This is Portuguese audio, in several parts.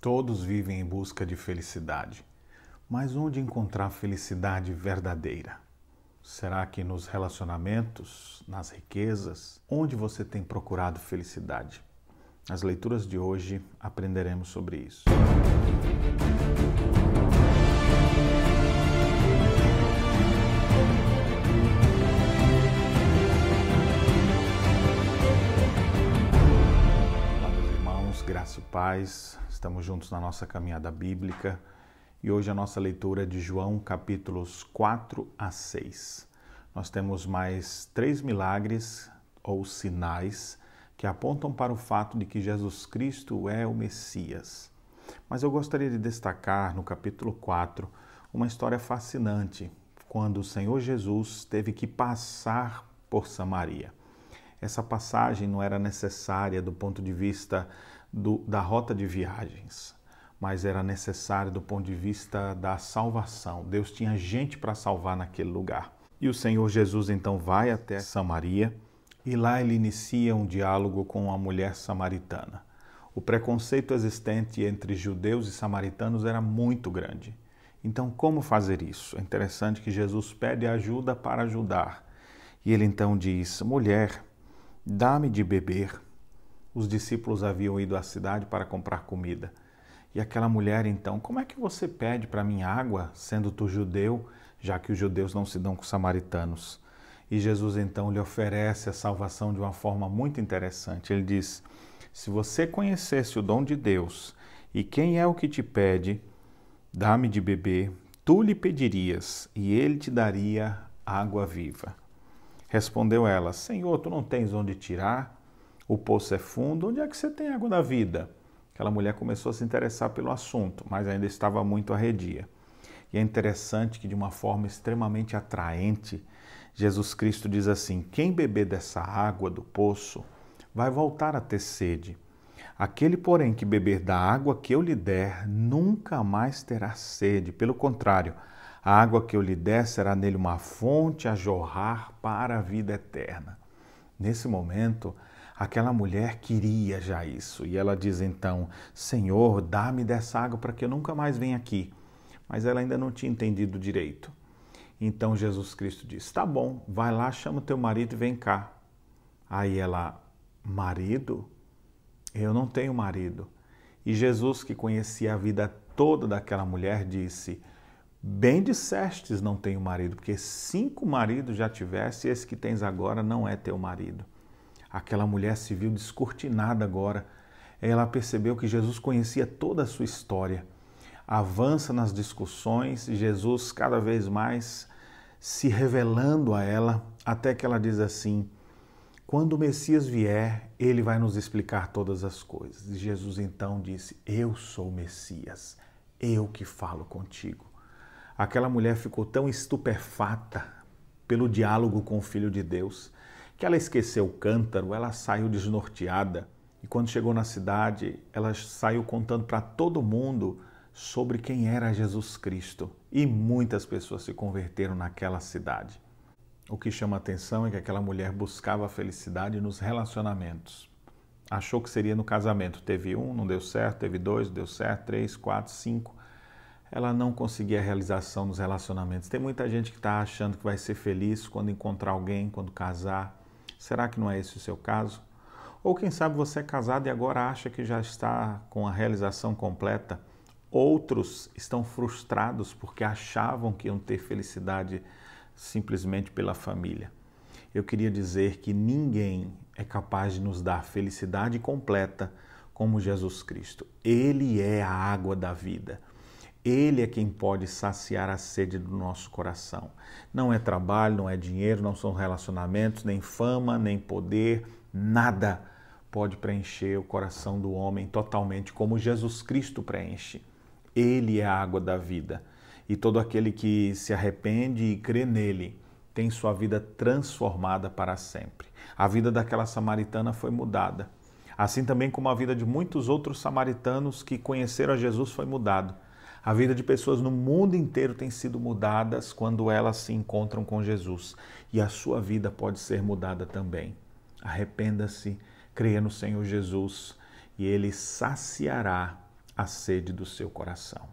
Todos vivem em busca de felicidade. Mas onde encontrar felicidade verdadeira? Será que nos relacionamentos, nas riquezas? Onde você tem procurado felicidade? Nas leituras de hoje aprenderemos sobre isso. Graça e paz, estamos juntos na nossa caminhada bíblica e hoje a nossa leitura é de João capítulos 4 a 6. Nós temos mais três milagres ou sinais que apontam para o fato de que Jesus Cristo é o Messias. Mas eu gostaria de destacar no capítulo 4 uma história fascinante, quando o Senhor Jesus teve que passar por Samaria essa passagem não era necessária do ponto de vista do, da rota de viagens, mas era necessária do ponto de vista da salvação. Deus tinha gente para salvar naquele lugar. E o Senhor Jesus então vai até Samaria e lá ele inicia um diálogo com uma mulher samaritana. O preconceito existente entre judeus e samaritanos era muito grande. Então, como fazer isso? É interessante que Jesus pede ajuda para ajudar. E ele então diz: Mulher, Dá-me de beber. Os discípulos haviam ido à cidade para comprar comida. E aquela mulher, então, como é que você pede para mim água, sendo tu judeu, já que os judeus não se dão com os samaritanos? E Jesus então lhe oferece a salvação de uma forma muito interessante. Ele diz: Se você conhecesse o dom de Deus e quem é o que te pede, dá-me de beber, tu lhe pedirias e ele te daria água viva. Respondeu ela: Senhor, tu não tens onde tirar? O poço é fundo, onde é que você tem água da vida? Aquela mulher começou a se interessar pelo assunto, mas ainda estava muito arredia. E é interessante que, de uma forma extremamente atraente, Jesus Cristo diz assim: Quem beber dessa água do poço vai voltar a ter sede. Aquele, porém, que beber da água que eu lhe der, nunca mais terá sede. Pelo contrário, a água que eu lhe der será nele uma fonte a jorrar para a vida eterna. Nesse momento, aquela mulher queria já isso e ela diz então: Senhor, dá-me dessa água para que eu nunca mais venha aqui. Mas ela ainda não tinha entendido direito. Então Jesus Cristo diz: Tá bom, vai lá, chama o teu marido e vem cá. Aí ela: Marido? Eu não tenho marido. E Jesus, que conhecia a vida toda daquela mulher, disse: Bem dissestes, não tenho marido, porque cinco maridos já tiveste e esse que tens agora não é teu marido. Aquela mulher se viu descortinada agora. Ela percebeu que Jesus conhecia toda a sua história. Avança nas discussões e Jesus cada vez mais se revelando a ela, até que ela diz assim: Quando o Messias vier, ele vai nos explicar todas as coisas. E Jesus então disse: Eu sou o Messias, eu que falo contigo. Aquela mulher ficou tão estupefata pelo diálogo com o filho de Deus que ela esqueceu o cântaro, ela saiu desnorteada e quando chegou na cidade, ela saiu contando para todo mundo sobre quem era Jesus Cristo e muitas pessoas se converteram naquela cidade. O que chama atenção é que aquela mulher buscava a felicidade nos relacionamentos. Achou que seria no casamento. Teve um, não deu certo, teve dois, deu certo, três, quatro, cinco ela não conseguia realização nos relacionamentos. Tem muita gente que está achando que vai ser feliz quando encontrar alguém, quando casar. Será que não é esse o seu caso? Ou quem sabe você é casado e agora acha que já está com a realização completa? Outros estão frustrados porque achavam que iam ter felicidade simplesmente pela família. Eu queria dizer que ninguém é capaz de nos dar felicidade completa como Jesus Cristo. Ele é a água da vida. Ele é quem pode saciar a sede do nosso coração. Não é trabalho, não é dinheiro, não são relacionamentos, nem fama, nem poder, nada pode preencher o coração do homem totalmente como Jesus Cristo preenche. Ele é a água da vida. E todo aquele que se arrepende e crê nele tem sua vida transformada para sempre. A vida daquela samaritana foi mudada. Assim também como a vida de muitos outros samaritanos que conheceram a Jesus foi mudado a vida de pessoas no mundo inteiro tem sido mudadas quando elas se encontram com Jesus. E a sua vida pode ser mudada também. Arrependa-se, creia no Senhor Jesus e ele saciará a sede do seu coração.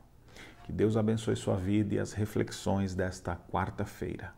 Que Deus abençoe sua vida e as reflexões desta quarta-feira.